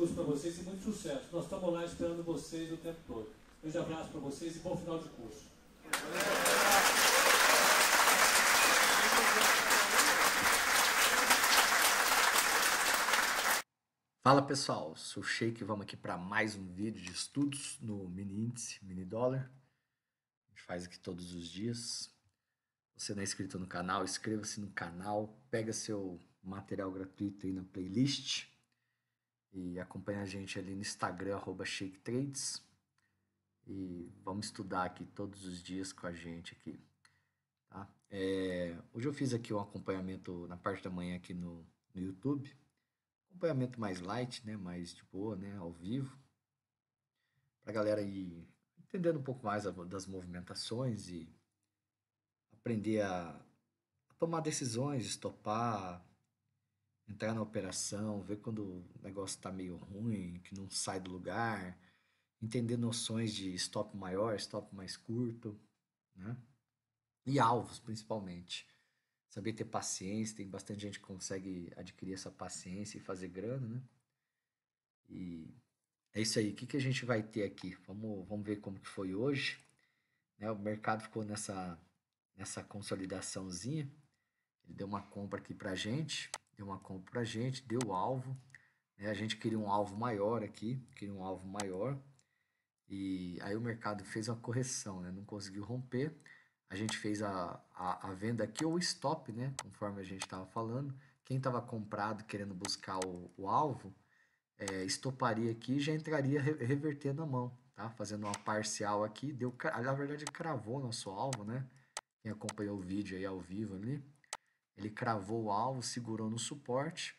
curso para vocês e muito sucesso. Nós estamos lá esperando vocês o tempo todo. Um grande abraço para vocês e bom final de curso. Fala pessoal, sou Sheik e vamos aqui para mais um vídeo de estudos no mini índice, mini dólar. A gente faz aqui todos os dias. Você não é inscrito no canal, inscreva-se no canal, pega seu material gratuito aí na playlist. E acompanha a gente ali no Instagram, arroba E vamos estudar aqui todos os dias com a gente aqui. Tá? É, hoje eu fiz aqui um acompanhamento na parte da manhã aqui no, no YouTube. Acompanhamento mais light, né? Mais de boa, né? Ao vivo. para a galera ir entendendo um pouco mais das movimentações e aprender a tomar decisões, estopar, entrar na operação, ver quando o negócio está meio ruim, que não sai do lugar, entender noções de stop maior, stop mais curto, né? E alvos, principalmente. Saber ter paciência, tem bastante gente que consegue adquirir essa paciência e fazer grana, né? E é isso aí. O que, que a gente vai ter aqui? Vamos, vamos ver como que foi hoje. Né? O mercado ficou nessa, nessa consolidaçãozinha. Ele deu uma compra aqui pra gente deu uma compra para a gente, deu o alvo. Né? A gente queria um alvo maior aqui, queria um alvo maior. E aí o mercado fez uma correção, né? não conseguiu romper. A gente fez a, a, a venda aqui, ou stop, né? conforme a gente estava falando. Quem estava comprado querendo buscar o, o alvo, é, estoparia aqui e já entraria re, revertendo a mão. Tá? Fazendo uma parcial aqui, deu, na verdade cravou nosso alvo, né? Quem acompanhou o vídeo aí ao vivo ali, ele cravou o alvo, segurou no suporte,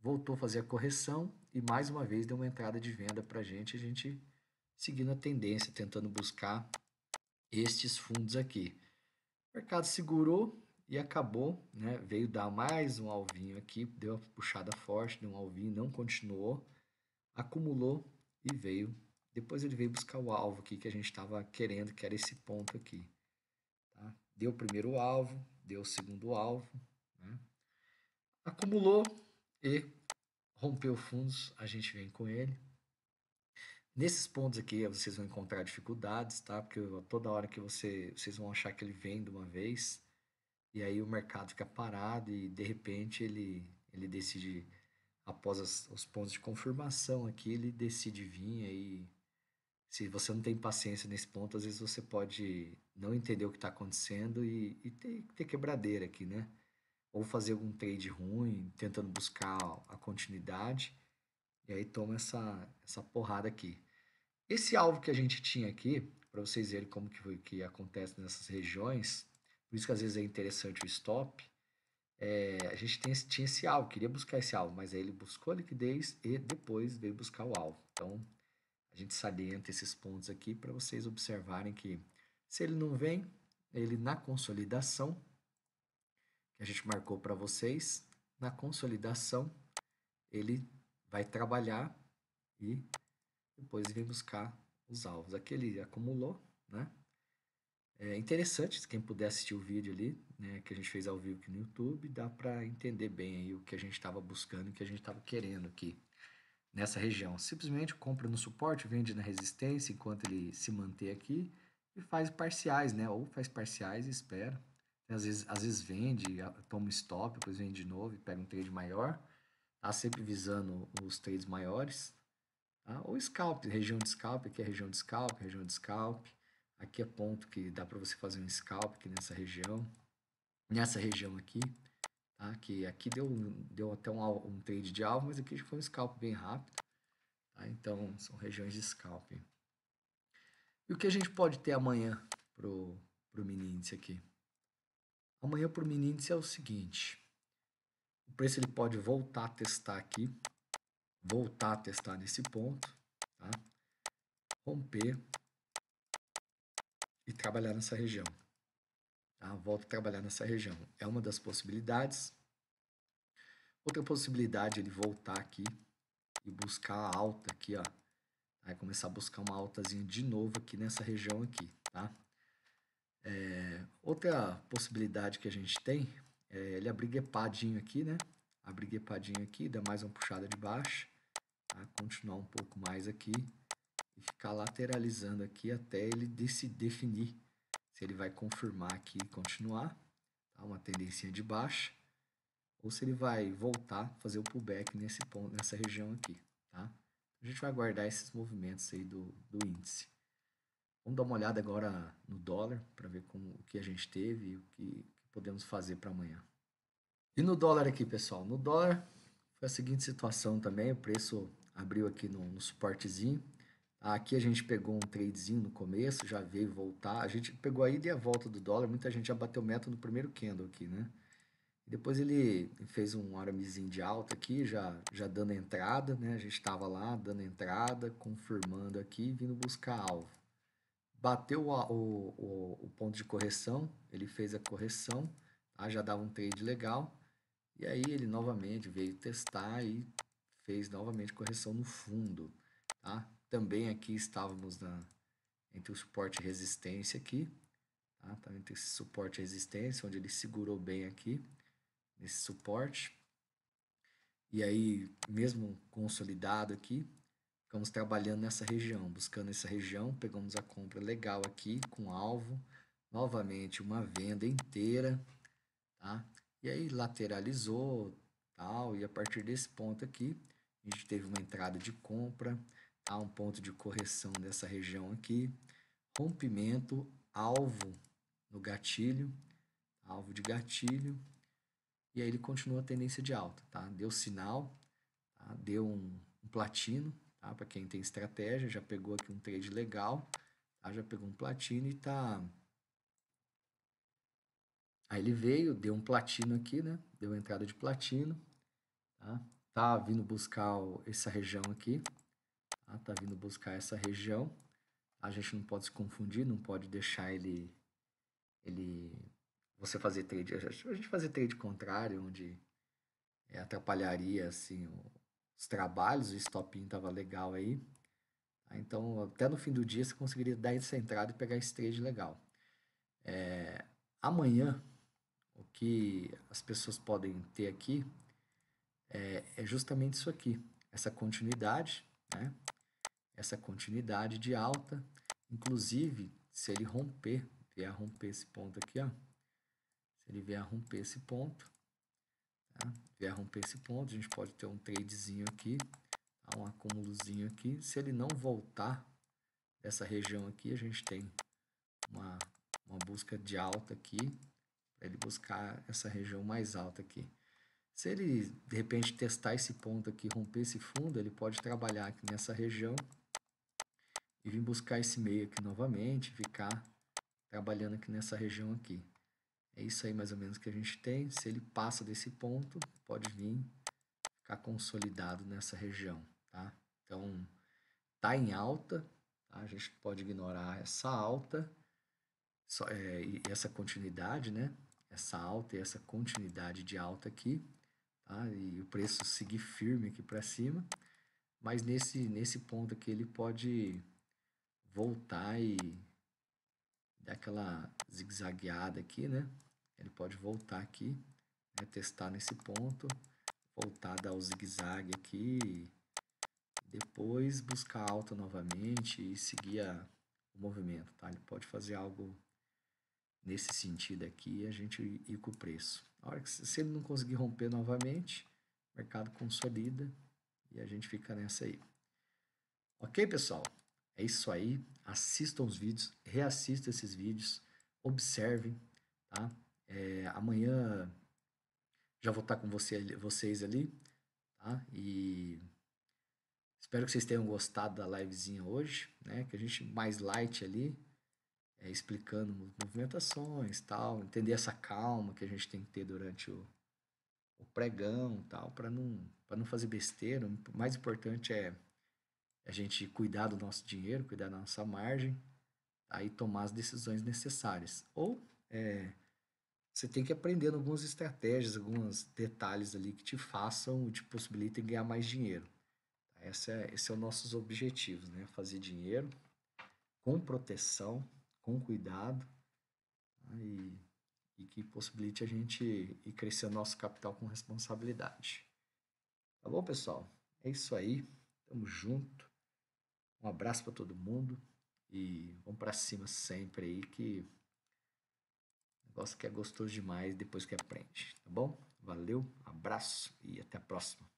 voltou a fazer a correção e mais uma vez deu uma entrada de venda para a gente, a gente seguindo a tendência, tentando buscar estes fundos aqui. O mercado segurou e acabou, né? veio dar mais um alvinho aqui, deu uma puxada forte, deu um alvinho, não continuou, acumulou e veio. Depois ele veio buscar o alvo aqui que a gente estava querendo, que era esse ponto aqui. Tá? Deu o primeiro alvo, deu o segundo alvo, Hum? Acumulou e rompeu fundos, a gente vem com ele. Nesses pontos aqui vocês vão encontrar dificuldades, tá? Porque toda hora que você, vocês vão achar que ele vem de uma vez e aí o mercado fica parado e de repente ele, ele decide, após as, os pontos de confirmação aqui, ele decide vir aí. Se você não tem paciência nesse ponto, às vezes você pode não entender o que está acontecendo e, e ter, ter quebradeira aqui, né? ou fazer algum trade ruim, tentando buscar a continuidade, e aí toma essa, essa porrada aqui. Esse alvo que a gente tinha aqui, para vocês verem como que, que acontece nessas regiões, por isso que às vezes é interessante o stop, é, a gente tem, tinha esse alvo, queria buscar esse alvo, mas aí ele buscou a liquidez e depois veio buscar o alvo. Então, a gente salienta esses pontos aqui para vocês observarem que se ele não vem, ele na consolidação que a gente marcou para vocês, na consolidação ele vai trabalhar e depois vem buscar os alvos. Aqui ele acumulou, né? É interessante, quem puder assistir o vídeo ali, né, que a gente fez ao vivo aqui no YouTube, dá para entender bem aí o que a gente estava buscando, o que a gente estava querendo aqui nessa região. Simplesmente compra no suporte, vende na resistência enquanto ele se manter aqui e faz parciais, né? Ou faz parciais e espera. Às vezes, às vezes vende, toma stop, depois vende de novo e pega um trade maior. Tá sempre visando os trades maiores. Tá? Ou scalp, região de scalp, aqui é região de scalp, região de scalp. Aqui é ponto que dá para você fazer um scalp aqui nessa região. Nessa região aqui. Tá? Que aqui deu, deu até um, um trade de alvo, mas aqui foi um scalp bem rápido. Tá? Então, são regiões de scalp. E o que a gente pode ter amanhã para o mini índice aqui? Amanhã para o Menindis é o seguinte. O preço ele pode voltar a testar aqui. Voltar a testar nesse ponto. Tá? Romper. E trabalhar nessa região. Tá? Volta a trabalhar nessa região. É uma das possibilidades. Outra possibilidade é ele voltar aqui e buscar a alta aqui, ó. Aí começar a buscar uma altazinha de novo aqui nessa região aqui, tá? É, outra possibilidade que a gente tem é ele abrir é guepadinho aqui, né? Abrir guepadinho aqui, dá mais uma puxada de baixo, tá? continuar um pouco mais aqui e ficar lateralizando aqui até ele desse, definir se ele vai confirmar aqui e continuar, tá? uma tendência de baixa, ou se ele vai voltar, fazer o pullback nesse ponto, nessa região aqui. Tá? A gente vai guardar esses movimentos aí do, do índice. Vamos dar uma olhada agora no dólar para ver como, o que a gente teve e o que, podemos fazer para amanhã. E no dólar aqui, pessoal. No dólar foi a seguinte situação também. O preço abriu aqui no, no suportezinho. Aqui a gente pegou um tradezinho no começo, já veio voltar. A gente pegou a ida e a volta do dólar. Muita gente já bateu meta no primeiro candle aqui, né? Depois ele fez um aramezinho de alta aqui, já, já dando entrada, né? A gente estava lá dando entrada, confirmando aqui, vindo buscar alvo bateu o, o, o, ponto de correção, ele fez a correção, tá? já dava um trade legal, e aí ele novamente veio testar e fez novamente correção no fundo. Tá? Também aqui estávamos na, entre o suporte e resistência aqui, tá? tá entre esse suporte e resistência, onde ele segurou bem aqui, nesse suporte. E aí, mesmo consolidado aqui, estamos trabalhando nessa região, buscando essa região, pegamos a compra legal aqui com alvo, novamente uma venda inteira, tá? E aí lateralizou, tal, e a partir desse ponto aqui, a gente teve uma entrada de compra, tá? um ponto de correção dessa região aqui, rompimento, alvo no gatilho, alvo de gatilho, e aí ele continua a tendência de alta, tá? Deu sinal, tá? deu um, um platino, Tá? Para quem tem estratégia, já pegou aqui um trade legal, tá? já pegou um platino e tá... Aí ele veio, deu um platino aqui, né? Deu entrada de platino, tá? Tá vindo buscar essa região aqui, tá? Tá vindo buscar essa região. A gente não pode se confundir, não pode deixar ele... ele você fazer trade... A gente fazer trade contrário, onde é, atrapalharia, assim, o, os trabalhos, o stopinho tava legal aí. Então, até no fim do dia, você conseguiria dar essa entrada e pegar esse trade legal. É, amanhã, o que as pessoas podem ter aqui é, é justamente isso aqui. Essa continuidade, né? Essa continuidade de alta. Inclusive, se ele romper, vier romper esse ponto aqui, ó. Se ele vier romper esse ponto, Tá? Vier romper esse ponto, a gente pode ter um tradezinho aqui, tá? um acúmulozinho aqui. Se ele não voltar dessa região aqui, a gente tem uma, uma busca de alta aqui, para ele buscar essa região mais alta aqui. Se ele, de repente, testar esse ponto aqui, romper esse fundo, ele pode trabalhar aqui nessa região e vir buscar esse meio aqui novamente, ficar trabalhando aqui nessa região aqui. É isso aí mais ou menos que a gente tem. Se ele passa desse ponto, pode vir ficar consolidado nessa região, tá? Então, tá em alta, tá? a gente pode ignorar essa alta só, é, e essa continuidade, né? Essa alta e essa continuidade de alta aqui, tá? E o preço seguir firme aqui para cima. Mas nesse, nesse ponto aqui ele pode voltar e dar aquela zigue-zagueada aqui, né? ele pode voltar aqui, né, testar nesse ponto, voltar, dar o zigue-zague aqui, depois buscar alta novamente e seguir a, o movimento, tá? Ele pode fazer algo nesse sentido aqui e a gente ir com o preço. A hora que, se ele não conseguir romper novamente, o mercado consolida e a gente fica nessa aí. Ok, pessoal? É isso aí. Assistam os vídeos, reassistam esses vídeos, observem, tá? É, amanhã já vou estar com você, vocês ali, tá? E espero que vocês tenham gostado da livezinha hoje, né? Que a gente mais light ali, é, explicando movimentações, tal, entender essa calma que a gente tem que ter durante o, o pregão, tal, para não para não fazer besteira. O mais importante é a gente cuidar do nosso dinheiro, cuidar da nossa margem, aí tá? tomar as decisões necessárias. Ou é, você tem que aprender algumas estratégias, alguns detalhes ali que te façam, te possibilitem ganhar mais dinheiro. esse é, esse é o nossos objetivos, né? Fazer dinheiro com proteção, com cuidado né? e, e que possibilite a gente ir o nosso capital com responsabilidade. Tá bom, pessoal? É isso aí. Tamo junto. Um abraço para todo mundo e vamos para cima sempre aí que Gosta que é gostoso demais depois que aprende, tá bom? Valeu, abraço e até a próxima.